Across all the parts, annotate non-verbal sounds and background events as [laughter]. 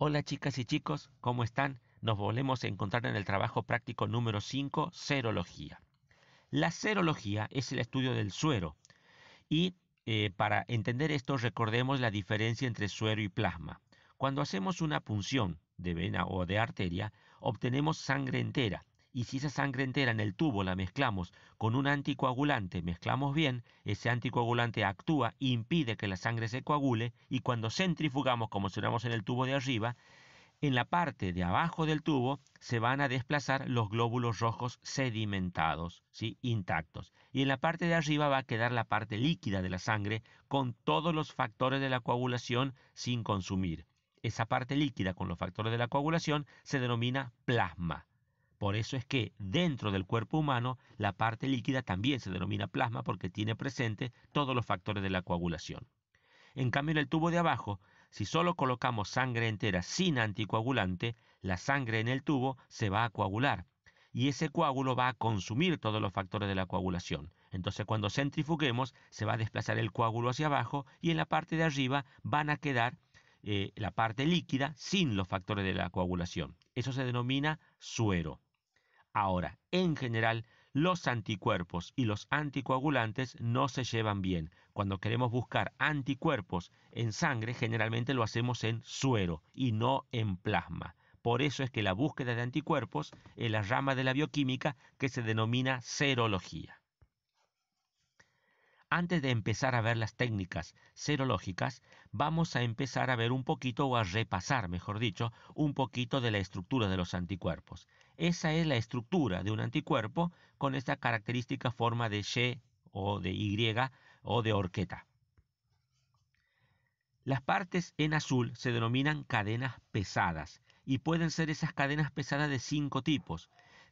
Hola chicas y chicos, ¿cómo están? Nos volvemos a encontrar en el trabajo práctico número 5, serología. La serología es el estudio del suero y eh, para entender esto recordemos la diferencia entre suero y plasma. Cuando hacemos una punción de vena o de arteria, obtenemos sangre entera, y si esa sangre entera en el tubo la mezclamos con un anticoagulante, mezclamos bien, ese anticoagulante actúa, impide que la sangre se coagule y cuando centrifugamos como fuéramos en el tubo de arriba, en la parte de abajo del tubo se van a desplazar los glóbulos rojos sedimentados, ¿sí? intactos. Y en la parte de arriba va a quedar la parte líquida de la sangre con todos los factores de la coagulación sin consumir. Esa parte líquida con los factores de la coagulación se denomina plasma. Por eso es que dentro del cuerpo humano la parte líquida también se denomina plasma porque tiene presente todos los factores de la coagulación. En cambio, en el tubo de abajo, si solo colocamos sangre entera sin anticoagulante, la sangre en el tubo se va a coagular y ese coágulo va a consumir todos los factores de la coagulación. Entonces, cuando centrifuguemos, se va a desplazar el coágulo hacia abajo y en la parte de arriba van a quedar eh, la parte líquida sin los factores de la coagulación. Eso se denomina suero. Ahora, en general, los anticuerpos y los anticoagulantes no se llevan bien. Cuando queremos buscar anticuerpos en sangre, generalmente lo hacemos en suero y no en plasma. Por eso es que la búsqueda de anticuerpos es la rama de la bioquímica que se denomina serología. Antes de empezar a ver las técnicas serológicas, vamos a empezar a ver un poquito o a repasar, mejor dicho, un poquito de la estructura de los anticuerpos. Esa es la estructura de un anticuerpo con esta característica forma de Y o de Y o de horqueta. Las partes en azul se denominan cadenas pesadas y pueden ser esas cadenas pesadas de cinco tipos.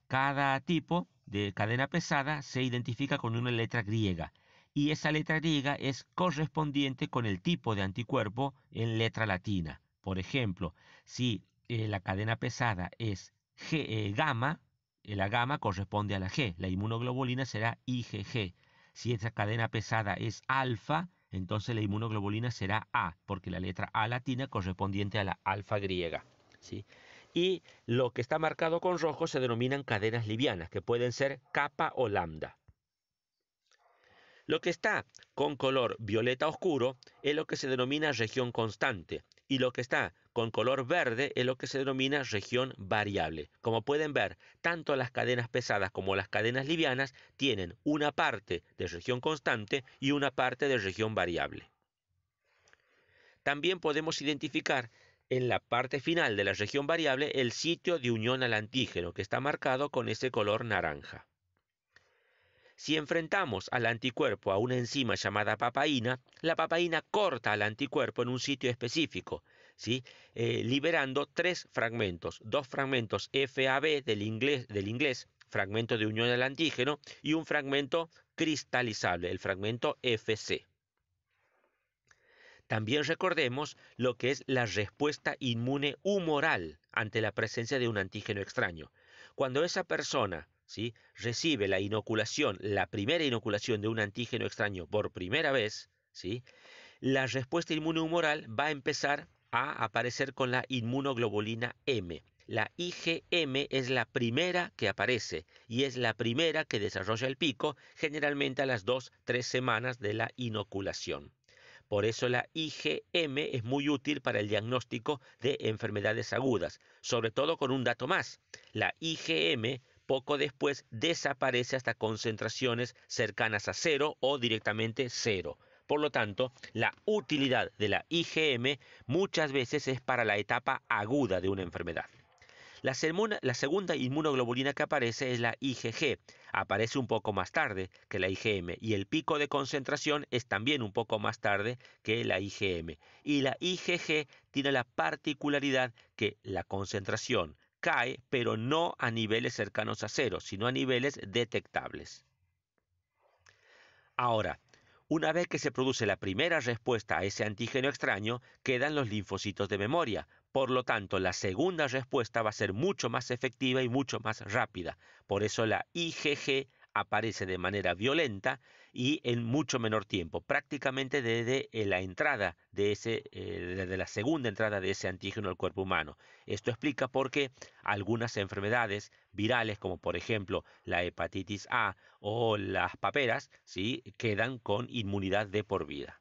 Cada tipo de cadena pesada se identifica con una letra griega y esa letra griega es correspondiente con el tipo de anticuerpo en letra latina. Por ejemplo, si eh, la cadena pesada es G, eh, gamma, eh, la gamma corresponde a la G, la inmunoglobulina será IgG. Si esa cadena pesada es alfa, entonces la inmunoglobulina será A, porque la letra A latina correspondiente a la alfa griega. Y lo que está marcado con rojo se denominan cadenas livianas, que pueden ser kappa o lambda. Lo que está con color violeta oscuro es lo que se denomina región constante y lo que está con color verde es lo que se denomina región variable. Como pueden ver, tanto las cadenas pesadas como las cadenas livianas tienen una parte de región constante y una parte de región variable. También podemos identificar en la parte final de la región variable el sitio de unión al antígeno que está marcado con ese color naranja. Si enfrentamos al anticuerpo a una enzima llamada papaína, la papaína corta al anticuerpo en un sitio específico, eh, liberando tres fragmentos, dos fragmentos FAB del inglés, del inglés, fragmento de unión al antígeno, y un fragmento cristalizable, el fragmento FC. También recordemos lo que es la respuesta inmune humoral ante la presencia de un antígeno extraño. Cuando esa persona recibe la inoculación, la primera inoculación de un antígeno extraño por primera vez, ¿sí? la respuesta inmunomoral va a empezar a aparecer con la inmunoglobulina M. La IgM es la primera que aparece y es la primera que desarrolla el pico, generalmente a las dos tres semanas de la inoculación. Por eso la IgM es muy útil para el diagnóstico de enfermedades agudas, sobre todo con un dato más. La IgM poco después desaparece hasta concentraciones cercanas a cero o directamente cero. Por lo tanto, la utilidad de la IgM muchas veces es para la etapa aguda de una enfermedad. La, segunda inmunoglobulina que aparece es la IgG. Aparece un poco más tarde que la IgM y el pico de concentración es también un poco más tarde que la IgM. Y la IgG tiene la particularidad que la concentración, cae, pero no a niveles cercanos a cero, sino a niveles detectables. Ahora, una vez que se produce la primera respuesta a ese antígeno extraño, quedan los linfocitos de memoria. Por lo tanto, la segunda respuesta va a ser mucho más efectiva y mucho más rápida. Por eso la IgG aparece de manera violenta y en mucho menor tiempo, prácticamente desde eh, la entrada de ese, eh, desde la segunda entrada de ese antígeno al cuerpo humano. Esto explica por qué algunas enfermedades virales, como por ejemplo la hepatitis A o las paperas, ¿sí? quedan con inmunidad de por vida.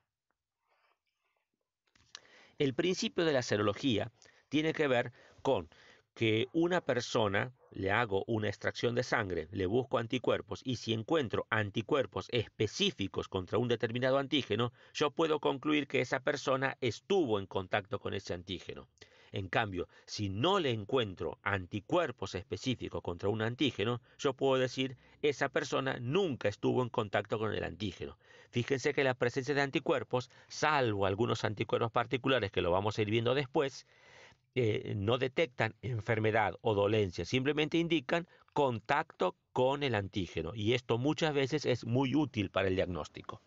El principio de la serología tiene que ver con que una persona le hago una extracción de sangre, le busco anticuerpos y si encuentro anticuerpos específicos contra un determinado antígeno, yo puedo concluir que esa persona estuvo en contacto con ese antígeno. En cambio, si no le encuentro anticuerpos específicos contra un antígeno, yo puedo decir esa persona nunca estuvo en contacto con el antígeno. Fíjense que la presencia de anticuerpos, salvo algunos anticuerpos particulares que lo vamos a ir viendo después, eh, no detectan enfermedad o dolencia, simplemente indican contacto con el antígeno y esto muchas veces es muy útil para el diagnóstico.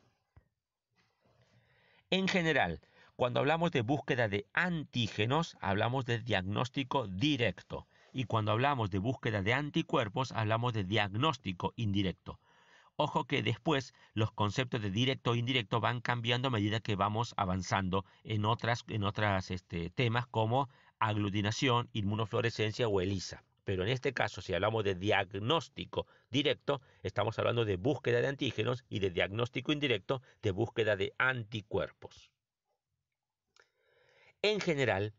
En general, cuando hablamos de búsqueda de antígenos, hablamos de diagnóstico directo y cuando hablamos de búsqueda de anticuerpos, hablamos de diagnóstico indirecto. Ojo que después los conceptos de directo e indirecto van cambiando a medida que vamos avanzando en otras en este, temas como aglutinación, inmunofluorescencia o ELISA. Pero en este caso, si hablamos de diagnóstico directo, estamos hablando de búsqueda de antígenos y de diagnóstico indirecto, de búsqueda de anticuerpos. En general,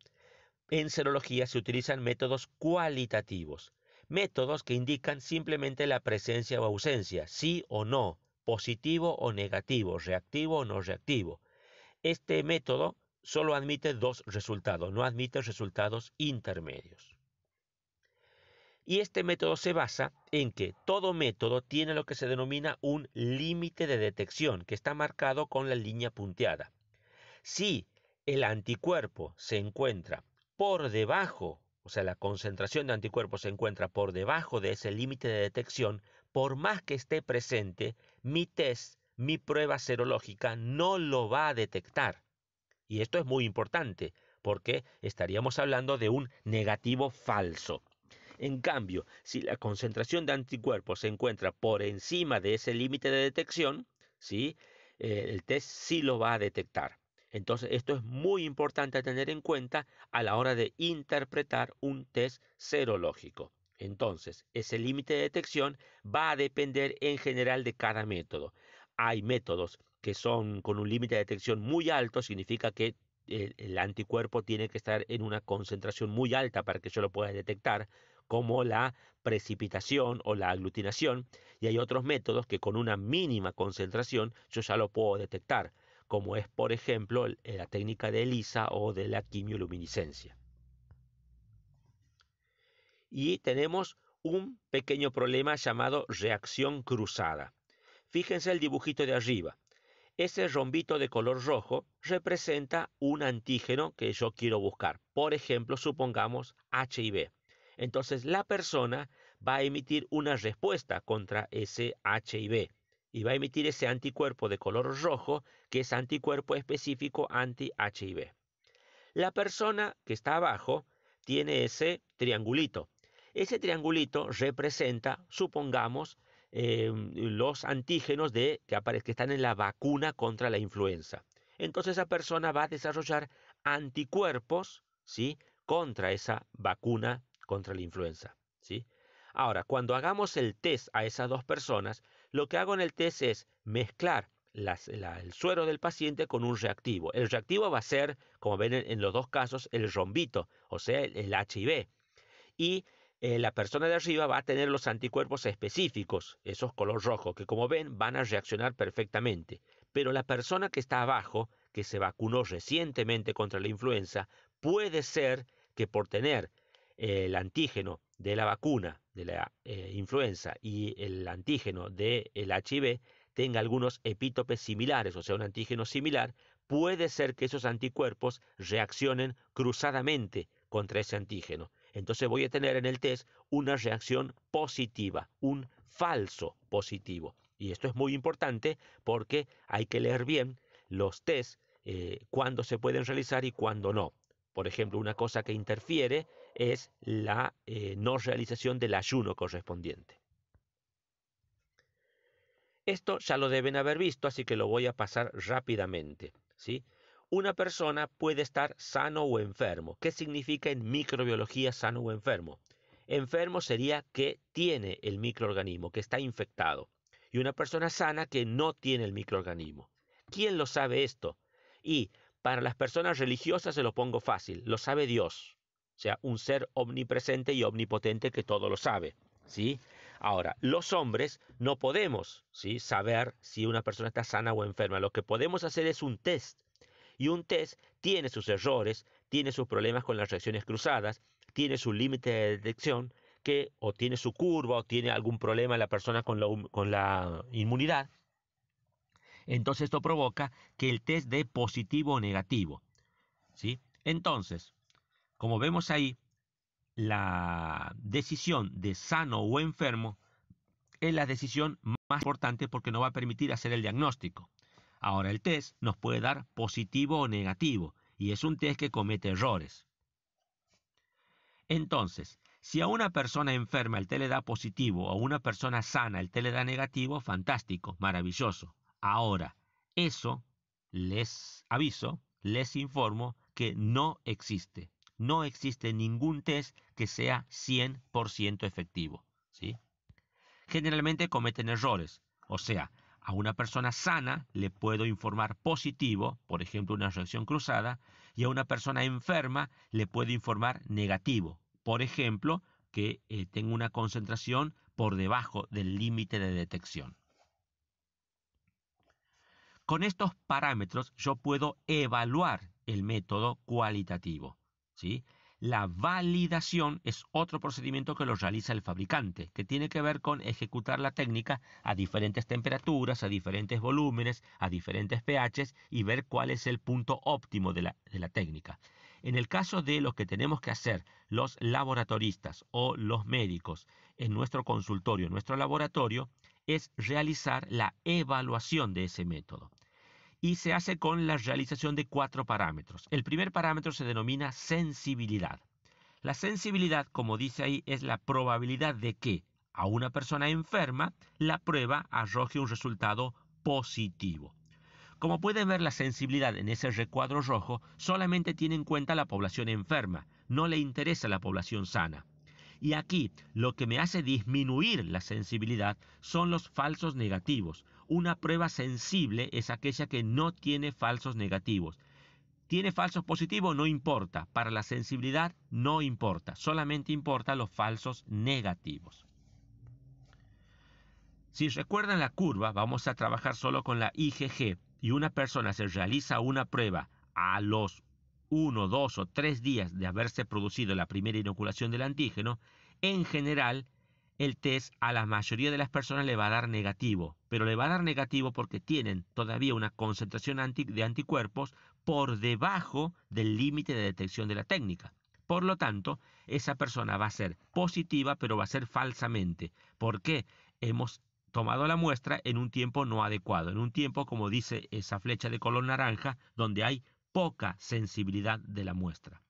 en serología se utilizan métodos cualitativos, métodos que indican simplemente la presencia o ausencia, sí o no, positivo o negativo, reactivo o no reactivo. Este método solo admite dos resultados, no admite resultados intermedios. Y este método se basa en que todo método tiene lo que se denomina un límite de detección, que está marcado con la línea punteada. Si el anticuerpo se encuentra por debajo, o sea, la concentración de anticuerpos se encuentra por debajo de ese límite de detección, por más que esté presente, mi test, mi prueba serológica, no lo va a detectar. Y esto es muy importante, porque estaríamos hablando de un negativo falso. En cambio, si la concentración de anticuerpos se encuentra por encima de ese límite de detección, ¿sí? Eh, el test sí lo va a detectar. Entonces, esto es muy importante tener en cuenta a la hora de interpretar un test serológico. Entonces, ese límite de detección va a depender en general de cada método. Hay métodos que son con un límite de detección muy alto, significa que eh, el, anticuerpo tiene que estar en una concentración muy alta para que yo lo pueda detectar, como la precipitación o la aglutinación, y hay otros métodos que con una mínima concentración yo ya lo puedo detectar, como es por ejemplo eh, la técnica de ELISA o de la quimioluminiscencia. Y tenemos un pequeño problema llamado reacción cruzada. Fíjense el dibujito de arriba. Ese rombito de color rojo representa un antígeno que yo quiero buscar. Por ejemplo, supongamos HIV. Entonces la persona va a emitir una respuesta contra ese HIV y va a emitir ese anticuerpo de color rojo que es anticuerpo específico anti-HIV. La persona que está abajo tiene ese triangulito. Ese triangulito representa, supongamos, Em, los antígenos de, que, que están en la vacuna contra la influenza. Entonces esa persona va a desarrollar anticuerpos ¿sí? contra esa vacuna contra la influenza. ¿sí? Ahora, cuando hagamos el test a esas dos personas, lo que hago en el test es mezclar el suero del paciente con un reactivo. El reactivo va a ser, como ven en, los dos casos, el rombito, o sea, el, el HIV. Y eh, la persona de arriba va a tener los anticuerpos específicos, esos color rojo, que como ven van a reaccionar perfectamente. Pero la persona que está abajo, que se vacunó recientemente contra la influenza, puede ser que por tener eh, el antígeno de la vacuna de la eh, influenza y el antígeno del HIV tenga algunos epítopes similares, o sea, un antígeno similar, puede ser que esos anticuerpos reaccionen cruzadamente contra ese antígeno entonces voy a tener en el test una reacción positiva, un falso positivo. Y esto es muy importante porque hay que leer bien los tests, eh, cuándo se pueden realizar y cuándo no. Por ejemplo, una cosa que interfiere es la eh, no realización del ayuno correspondiente. Esto ya lo deben haber visto, así que lo voy a pasar rápidamente. ¿sí? una persona puede estar sano o enfermo. ¿Qué significa en microbiología sano o enfermo? Enfermo sería que tiene el microorganismo, que está infectado, y una persona sana que no tiene el microorganismo. ¿Quién lo sabe esto? Y para las personas religiosas se lo pongo fácil, lo sabe Dios, o sea, un ser omnipresente y omnipotente que todo lo sabe. ¿Sí? Ahora, los hombres no podemos ¿sí? saber si una persona está sana o enferma. Lo que podemos hacer es un test y un test tiene sus errores, tiene sus problemas con las reacciones cruzadas, tiene su límite de detección, que o tiene su curva o tiene algún problema la persona con la, inmunidad. Entonces esto provoca que el test dé positivo o negativo. ¿sí? Entonces, como vemos ahí, la decisión de sano o enfermo es la decisión más importante porque no va a permitir hacer el diagnóstico. Ahora el test nos puede dar positivo o negativo, y es un test que comete errores. Entonces, si a una persona enferma el test le da positivo o a una persona sana el test le da negativo, fantástico, maravilloso. Ahora, eso, les aviso, les informo que no existe. No existe ningún test que sea 100% efectivo. ¿sí? Generalmente cometen errores, o sea, a una persona sana le puedo informar positivo, por ejemplo una reacción cruzada, y a una persona enferma le puedo informar negativo, por ejemplo que eh, tengo una concentración por debajo del límite de detección. Con estos parámetros yo puedo evaluar el método cualitativo. ¿sí? La validación es otro procedimiento que lo realiza el fabricante, que tiene que ver con ejecutar la técnica a diferentes temperaturas, a diferentes volúmenes, a diferentes pHs y ver cuál es el punto óptimo de la, de la técnica. En el caso de lo que tenemos que hacer los laboratoristas o los médicos en nuestro consultorio, en nuestro laboratorio, es realizar la evaluación de ese método y se hace con la realización de cuatro parámetros. El primer parámetro se denomina sensibilidad. La sensibilidad, como dice ahí, es la probabilidad de que a una persona enferma la prueba arroje un resultado positivo. Como pueden ver, la sensibilidad en ese recuadro rojo solamente tiene en cuenta la población enferma, no le interesa la población sana. Y aquí lo que me hace disminuir la sensibilidad son los falsos negativos, una prueba sensible es aquella que no tiene falsos negativos. ¿Tiene falsos positivos? No importa. Para la sensibilidad no importa. Solamente importa los falsos negativos. Si recuerdan la curva, vamos a trabajar solo con la IgG y una persona se realiza una prueba a los 1, 2 o 3 días de haberse producido la primera inoculación del antígeno, en general el test a la mayoría de las personas le va a dar negativo, pero le va a dar negativo porque tienen todavía una concentración de anticuerpos por debajo del límite de detección de la técnica. Por lo tanto, esa persona va a ser positiva, pero va a ser falsamente. porque Hemos tomado la muestra en un tiempo no adecuado, en un tiempo, como dice esa flecha de color naranja, donde hay poca sensibilidad de la muestra.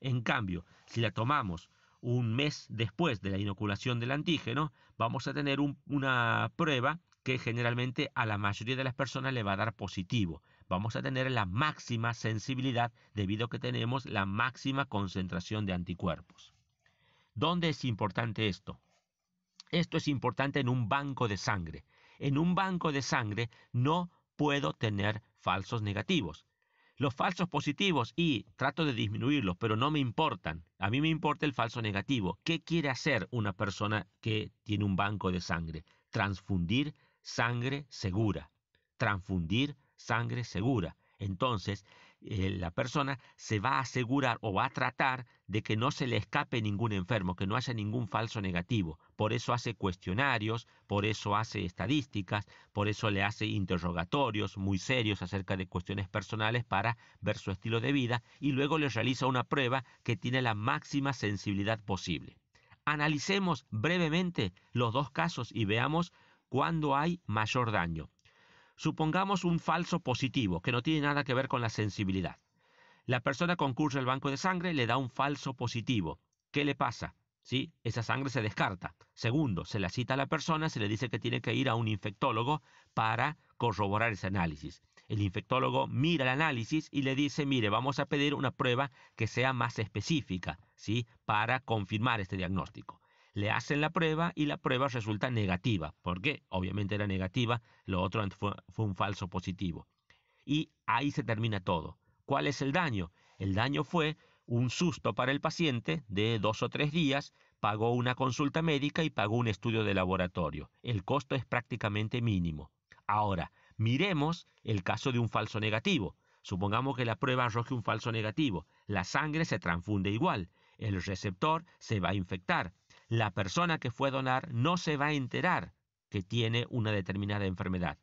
En cambio, si la tomamos un mes después de la inoculación del antígeno, vamos a tener una prueba que generalmente a la mayoría de las personas le va a dar positivo. Vamos a tener la máxima sensibilidad debido a que tenemos la máxima concentración de anticuerpos. ¿Dónde es importante esto? Esto es importante en un banco de sangre. En un banco de sangre no puedo tener falsos negativos. Los falsos positivos y trato de disminuirlos, pero no me importan. A mí me importa el falso negativo. ¿Qué quiere hacer una persona que tiene un banco de sangre? Transfundir sangre segura. Transfundir sangre segura. Entonces, eh, la persona se va a asegurar o va a tratar de que no se le escape ningún enfermo, que no haya ningún falso negativo. Por eso hace cuestionarios, por eso hace estadísticas, por eso le hace interrogatorios muy serios acerca de cuestiones personales para ver su estilo de vida y luego le realiza una prueba que tiene la máxima sensibilidad posible. Analicemos brevemente los dos casos y veamos cuándo hay mayor daño. Supongamos un falso positivo, que no tiene nada que ver con la sensibilidad. La persona concurre el banco de sangre, le da un falso positivo. ¿Qué le pasa? ¿Sí? Esa sangre se descarta. Segundo, se la cita a la persona, se le dice que tiene que ir a un infectólogo para corroborar ese análisis. El infectólogo mira el análisis y le dice, mire, vamos a pedir una prueba que sea más específica, ¿sí? Para confirmar este diagnóstico le hacen la prueba y la prueba resulta negativa, porque obviamente era negativa, lo otro fue, un falso positivo. Y ahí se termina todo. ¿Cuál es el daño? El daño fue un susto para el paciente de dos o tres días, pagó una consulta médica y pagó un estudio de laboratorio. El costo es prácticamente mínimo. Ahora, miremos el caso de un falso negativo. Supongamos que la prueba arroje un falso negativo. La sangre se transfunde igual. El receptor se va a infectar la persona que fue a donar no se va a enterar que tiene una determinada enfermedad.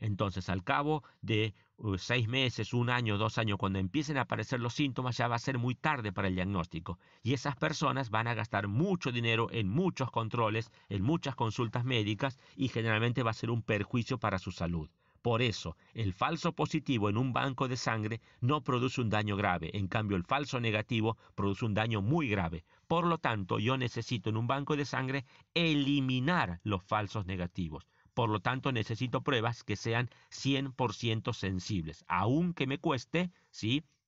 Entonces, al cabo de uh, seis meses, un año, dos años, cuando empiecen a aparecer los síntomas, ya va a ser muy tarde para el diagnóstico. Y esas personas van a gastar mucho dinero en muchos controles, en muchas consultas médicas y generalmente va a ser un perjuicio para su salud. Por eso, el falso positivo en un banco de sangre no produce un daño grave, en cambio el falso negativo produce un daño muy grave. Por lo tanto, yo necesito en un banco de sangre eliminar los falsos negativos. Por lo tanto, necesito pruebas que sean 100% sensibles, aunque me cueste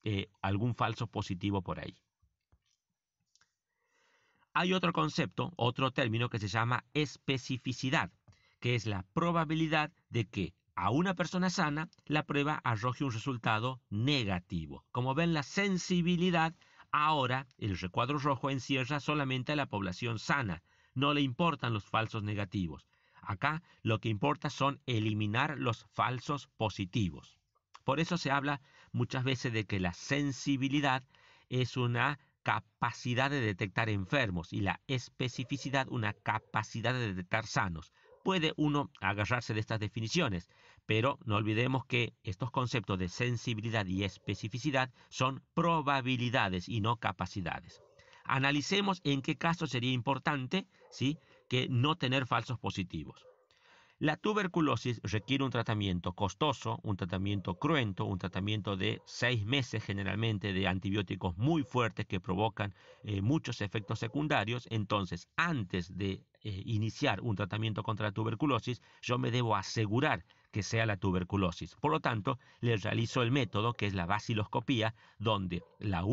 eh, algún falso positivo por ahí. Hay otro concepto, otro término que se llama especificidad, que es la probabilidad de que a una persona sana, la prueba arroje un resultado negativo. Como ven, la sensibilidad ahora, el recuadro rojo encierra solamente a la población sana. No le importan los falsos negativos. Acá lo que importa son eliminar los falsos positivos. Por eso se habla muchas veces de que la sensibilidad es una capacidad de detectar enfermos y la especificidad una capacidad de detectar sanos. Puede uno agarrarse de estas definiciones, pero no olvidemos que estos conceptos de sensibilidad y especificidad son probabilidades y no capacidades. Analicemos en qué caso sería importante ¿sí? que no tener falsos positivos. La tuberculosis requiere un tratamiento costoso, un tratamiento cruento, un tratamiento de seis meses generalmente de antibióticos muy fuertes que provocan eh, muchos efectos secundarios. Entonces, antes de eh, iniciar un tratamiento contra la tuberculosis, yo me debo asegurar que sea la tuberculosis. Por lo tanto, le realizo el método que es la baciloscopía, donde las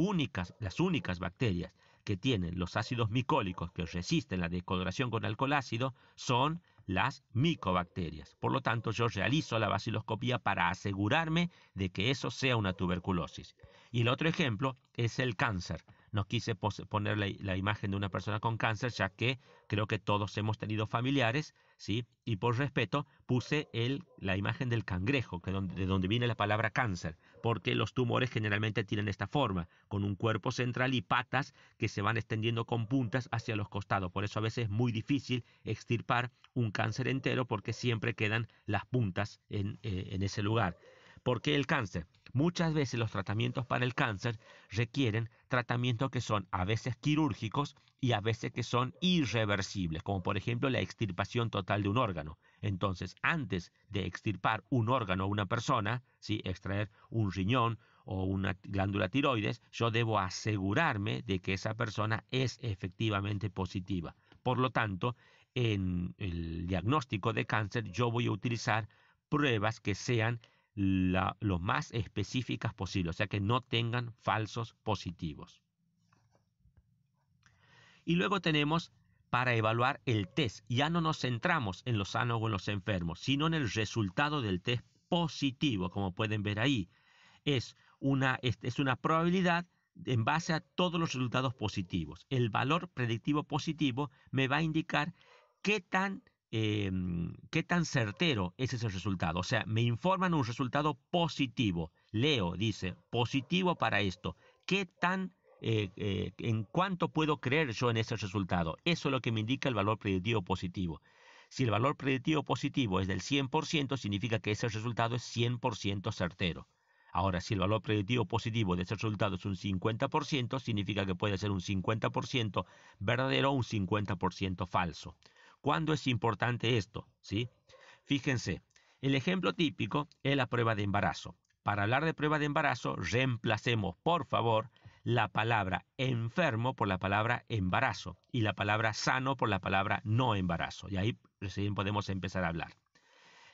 únicas bacterias que tienen los ácidos micólicos que resisten la descoloración con alcohol ácido son las micobacterias. Por lo tanto, yo realizo la baciloscopía para asegurarme de que eso sea una tuberculosis. Y el otro ejemplo es el cáncer no quise poner la, imagen de una persona con cáncer, ya que creo que todos hemos tenido familiares, ¿sí? Y por respeto puse el, la imagen del cangrejo, que de donde viene la palabra cáncer, porque los tumores generalmente tienen esta forma, con un cuerpo central y patas que se van extendiendo con puntas hacia los costados. Por eso a veces es muy difícil extirpar un cáncer entero porque siempre quedan las puntas en, eh, en ese lugar. ¿Por qué el cáncer? Muchas veces los tratamientos para el cáncer requieren tratamientos que son a veces quirúrgicos y a veces que son irreversibles, como por ejemplo la extirpación total de un órgano. Entonces, antes de extirpar un órgano a una persona, si extraer un riñón o una glándula tiroides, yo debo asegurarme de que esa persona es efectivamente positiva. Por lo tanto, en el diagnóstico de cáncer yo voy a utilizar pruebas que sean lo más específicas posible, o sea que no tengan falsos positivos. Y luego tenemos para evaluar el test. Ya no nos centramos en los sanos o en los enfermos, sino en el resultado del test positivo, como pueden ver ahí. Es una, es una probabilidad en base a todos los resultados positivos. El valor predictivo positivo me va a indicar qué tan Em, qué tan certero es ese resultado. O sea, me informan un resultado positivo. Leo dice, positivo para esto. ¿Qué tan, eh, eh, en cuánto puedo creer yo en ese resultado? Eso es lo que me indica el valor predictivo positivo. Si el valor predictivo positivo es del 100%, significa que ese resultado es 100% certero. Ahora, si el valor predictivo positivo de ese resultado es un 50%, significa que puede ser un 50% verdadero o un 50% falso. ¿Cuándo es importante esto? ¿Sí? Fíjense, el ejemplo típico es la prueba de embarazo. Para hablar de prueba de embarazo, reemplacemos, por favor, la palabra enfermo por la palabra embarazo y la palabra sano por la palabra no embarazo. Y ahí recién podemos empezar a hablar.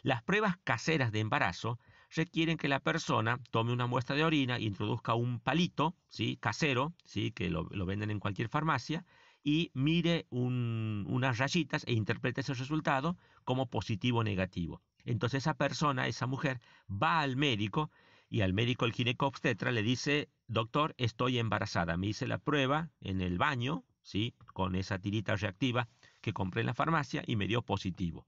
Las pruebas caseras de embarazo requieren que la persona tome una muestra de orina, introduzca un palito, ¿sí? casero, ¿sí? que lo venden en cualquier farmacia, y mire unas rayitas e interprete ese resultado como positivo o negativo. Entonces esa persona, esa mujer, va al médico y al médico, el ginecobstetra, le dice, doctor, estoy embarazada. Me hice la prueba en el baño, ¿sí? Con esa tirita reactiva que compré en la farmacia y me dio positivo.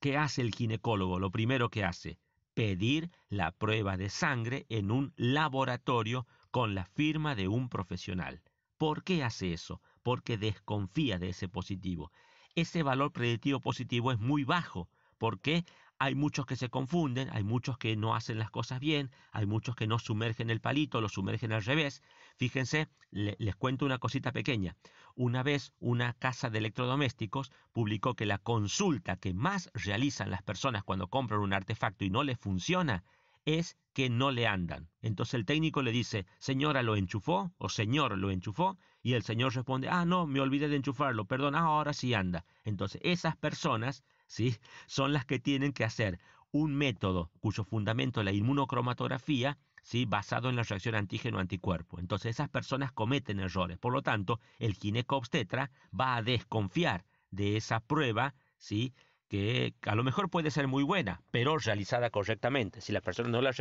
¿Qué hace el ginecólogo? Lo primero que hace, pedir la prueba de sangre en un laboratorio con la firma de un profesional. ¿Por qué hace eso? Porque desconfía de ese positivo. Ese valor predictivo positivo es muy bajo. porque Hay muchos que se confunden, hay muchos que no hacen las cosas bien, hay muchos que no sumergen el palito, lo sumergen al revés. Fíjense, les cuento una cosita pequeña. Una vez una casa de electrodomésticos publicó que la consulta que más realizan las personas cuando compran un artefacto y no les funciona es que no le andan. Entonces el técnico le dice, señora lo enchufó o señor lo enchufó, y el señor responde, ah, no, me olvidé de enchufarlo, perdón, ah, ahora sí anda. Entonces esas personas, ¿sí? Son las que tienen que hacer un método cuyo fundamento es la inmunocromatografía, ¿sí? basado en la reacción antígeno-anticuerpo. Entonces esas personas cometen errores. Por lo tanto, el gineco obstetra va a desconfiar de esa prueba ¿sí? que a lo mejor puede ser muy buena, pero realizada correctamente. Si la persona no la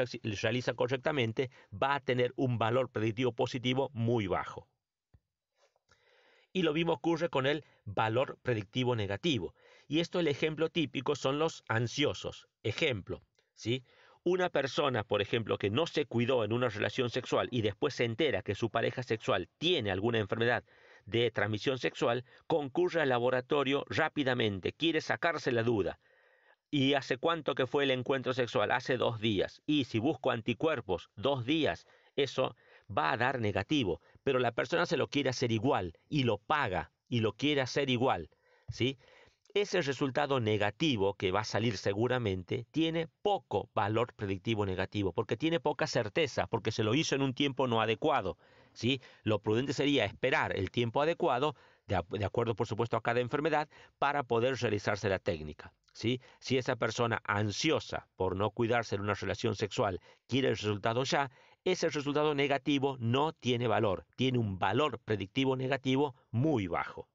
realiza correctamente, va a tener un valor predictivo positivo muy bajo. Y lo mismo ocurre con el valor predictivo negativo. Y esto el ejemplo típico son los ansiosos. Ejemplo, ¿sí? Una persona, por ejemplo, que no se cuidó en una relación sexual y después se entera que su pareja sexual tiene alguna enfermedad de transmisión sexual, concurre al laboratorio rápidamente, quiere sacarse la duda. ¿Y hace cuánto que fue el encuentro sexual? Hace dos días. Y si busco anticuerpos, dos días, eso va a dar negativo. Pero la persona se lo quiere hacer igual y lo paga y lo quiere hacer igual. ¿Sí? Ese resultado negativo que va a salir seguramente tiene poco valor predictivo negativo, porque tiene poca certeza, porque se lo hizo en un tiempo no adecuado. Lo prudente sería esperar el tiempo adecuado, de, acuerdo por supuesto a cada enfermedad, para poder realizarse la técnica. ¿Sí? Si esa persona ansiosa por no cuidarse en una relación sexual quiere el resultado ya, ese resultado negativo no tiene valor, tiene un valor predictivo negativo muy bajo.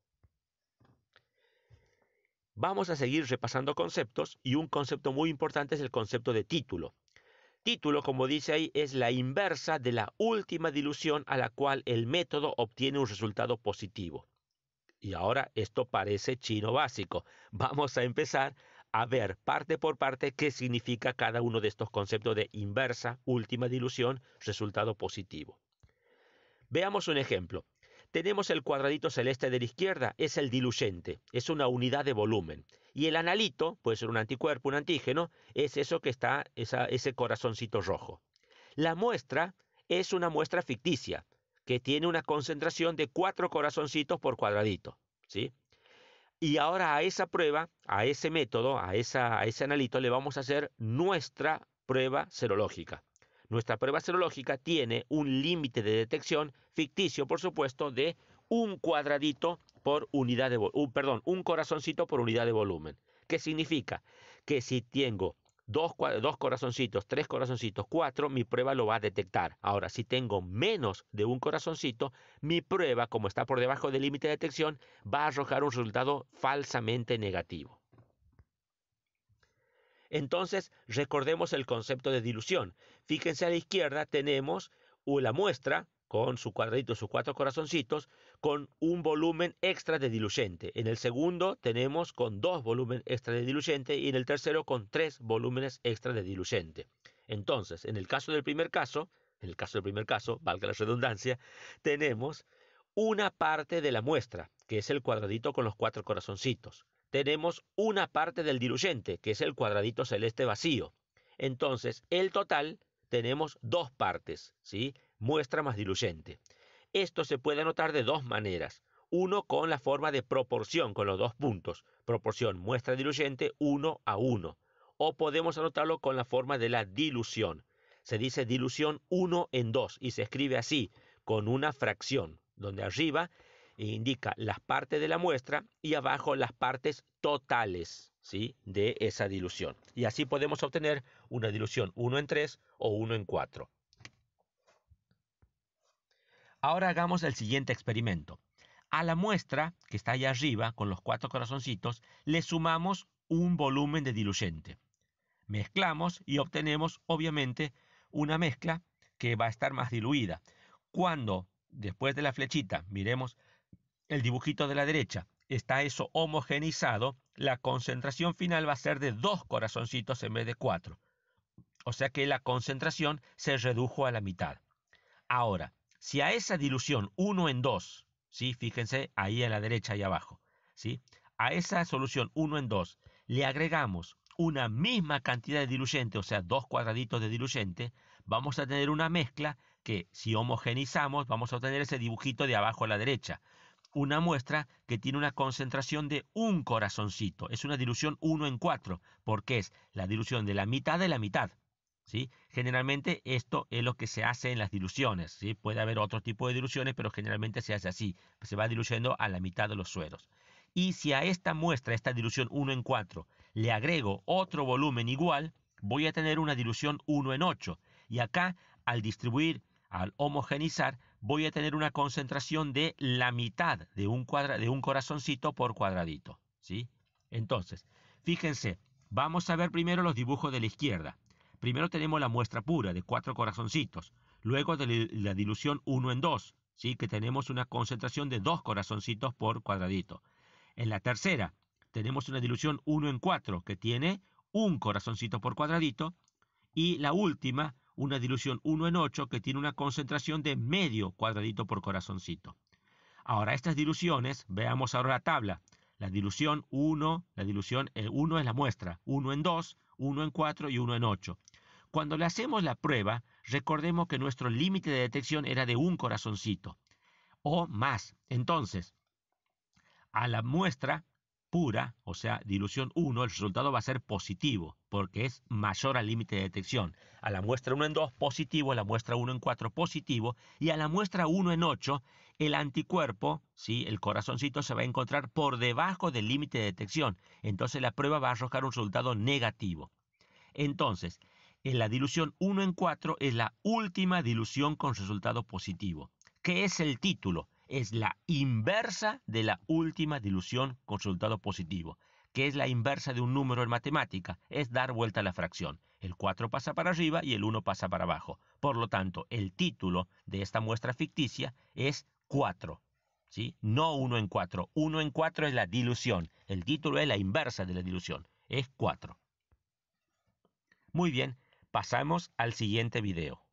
Vamos a seguir repasando conceptos y un concepto muy importante es el concepto de título título, como dice ahí, es la inversa de la última dilución a la cual el método obtiene un resultado positivo. Y ahora esto parece chino básico. [laughs] Vamos a empezar a ver parte por parte qué significa cada uno de estos conceptos de inversa, última dilución, resultado positivo. Veamos un ejemplo tenemos el cuadradito celeste de la izquierda, es el diluyente, es una unidad de volumen. Y el analito, puede ser un anticuerpo, un antígeno, es eso que está, ese corazoncito rojo. La muestra es una muestra ficticia, que tiene una concentración de cuatro corazoncitos por cuadradito. ¿sí? Y ahora a esa prueba, a ese método, a, a ese analito, le vamos a hacer nuestra prueba serológica. Nuestra prueba serológica tiene un límite de detección ficticio, por supuesto, de un cuadradito por unidad de perdón, un corazoncito por unidad de volumen. ¿Qué significa? Que si tengo dos corazoncitos, tres corazoncitos, cuatro, mi prueba lo va a detectar. Ahora, si tengo menos de un corazoncito, mi prueba, como está por debajo del límite de detección, va a arrojar un resultado falsamente negativo. Entonces, recordemos el concepto de dilución. Fíjense a la izquierda tenemos la muestra con su cuadradito, sus cuatro corazoncitos, con un volumen extra de diluyente. En el segundo tenemos con dos volúmenes extra de diluyente y en el tercero con tres volúmenes extra de diluyente. Entonces, en el caso del primer caso, en el caso del primer caso, valga la redundancia, tenemos una parte de la muestra, que es el cuadradito con los cuatro corazoncitos tenemos una parte del diluyente, que es el cuadradito celeste vacío. Entonces, el total tenemos dos partes, si Muestra más diluyente. Esto se puede anotar de dos maneras. Uno con la forma de proporción, con los dos puntos. Proporción muestra diluyente 1 a 1. O podemos anotarlo con la forma de la dilución. Se dice dilución 1 en 2 y se escribe así, con una fracción, donde arriba eh, indica las partes de la muestra y abajo las partes totales de esa dilución. Y así podemos obtener una dilución 1 en 3 o 1 en 4. Ahora hagamos el siguiente experimento. A la muestra, que está allá arriba con los cuatro corazoncitos, le sumamos un volumen de diluyente. Mezclamos y obtenemos, obviamente, una mezcla que va a estar más diluida. Cuando, después de la flechita, miremos el dibujito de la derecha, está eso homogenizado, la concentración final va a ser de dos corazoncitos en vez de cuatro. O sea que la concentración se redujo a la mitad. Ahora, si a esa dilución 1 en 2, ¿sí? fíjense ahí a la derecha y abajo, ¿sí? a esa solución 1 en 2 le agregamos una misma cantidad de diluyente, o sea, dos cuadraditos de diluyente, vamos a tener una mezcla que si homogenizamos vamos a obtener ese dibujito de abajo a la derecha una muestra que tiene una concentración de un corazoncito. Es una dilución 1 en 4, porque es la dilución de la mitad de la mitad. ¿sí? Generalmente esto es lo que se hace en las diluciones. ¿sí? Puede haber otro tipo de diluciones, pero generalmente se hace así. Pues se va diluyendo a la mitad de los sueros. Y si a esta muestra, esta dilución 1 en 4, le agrego otro volumen igual, voy a tener una dilución 1 en 8. Y acá, al distribuir al homogenizar, voy a tener una concentración de la mitad de un, de un corazoncito por cuadradito. ¿sí? Entonces, fíjense, vamos a ver primero los dibujos de la izquierda. Primero tenemos la muestra pura de cuatro corazoncitos, luego la dilución 1 en 2, ¿sí? que tenemos una concentración de dos corazoncitos por cuadradito. En la tercera tenemos una dilución 1 en 4 que tiene un corazoncito por cuadradito y la última una dilución 1 en 8 que tiene una concentración de medio cuadradito por corazoncito. Ahora, estas diluciones, veamos ahora la tabla. La dilución 1, la dilución 1 eh, es la muestra, 1 en 2, 1 en 4 y 1 en 8. Cuando le hacemos la prueba, recordemos que nuestro límite de detección era de un corazoncito o más. Entonces, a la muestra pura, o sea, dilución 1, el resultado va a ser positivo, porque es mayor al límite de detección. A la muestra 1 en 2, positivo, a la muestra 1 en 4, positivo, y a la muestra 1 en 8, el anticuerpo, ¿sí? el corazoncito, se va a encontrar por debajo del límite de detección. Entonces la prueba va a arrojar un resultado negativo. Entonces, en la dilución 1 en 4 es la última dilución con resultado positivo. ¿Qué es el título? es la inversa de la última dilución con resultado positivo, que es la inversa de un número en matemática, es dar vuelta a la fracción. El 4 pasa para arriba y el 1 pasa para abajo. Por lo tanto, el título de esta muestra ficticia es 4. ¿sí? No 1 en 4. 1 en 4 es la dilución. El título es la inversa de la dilución. Es 4. Muy bien, pasamos al siguiente video.